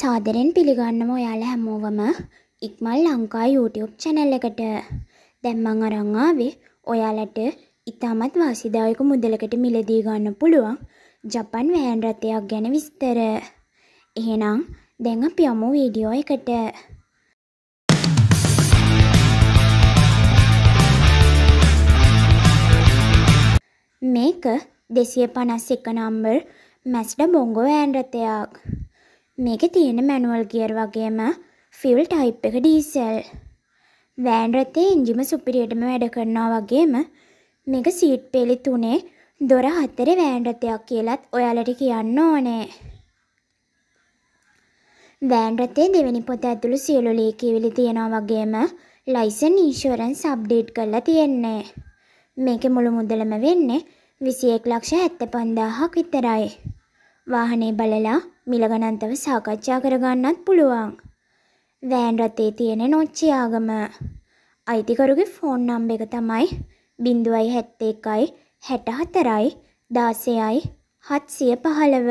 සාදරෙන් පිළිගන්නම ඔයාලා හැමෝවම ඉක්මල් Lanka YouTube channel එකට. දැන් මං අරන් ආවේ ඔයාලට ඉතාමත් වාසිදායක මුදලකට මිලදී ගන්න පුළුවන් ජපන් වෑන් රථයක් ගැන විස්තර. එහෙනම් දැන් අපි යමු වීඩියෝ එකට. මේක 251 නම්බර් මැස්ඩා බොංගෝ වෑන් රථයක්. මේක තියෙන මැනුවල් ගියර් වගේම ෆිල් ටයිප් එක ඩීසල්. වෑන් රථේ එන්ජිම සුපිරියටම වැඩ කරනවා වගේම මේක සීට් පෙළි තුනේ දොර හතරේ වෑන් රථයක් කියලත් ඔයාලට කියන්න ඕනේ. වෑන් රථේ දෙවෙනි පොත ඇතුළු සියලු ලේකීවිලි තියෙනවා වගේම ලයිසන් ඊශෝරන්ස් අප්ඩේට් කරලා තියෙන්නේ. මේක මුළු මුදලම වෙන්නේ විසි එක් ලක්ෂ ඇත්ත පන්දාහක් විතරයි. වාහනේ බලලා මිලගණන්තව සාකච්ඡා කරගන්නත් පුළුවන්. වෑන් රථේ තියෙන නොච්චි ආගම. අයිතිකරුගේ ෆෝන් නම්බ එක තමයි බිඳුවයි හැත්තේ එකයි හැට හතරයි දාසයයි හත්සිය පහළව.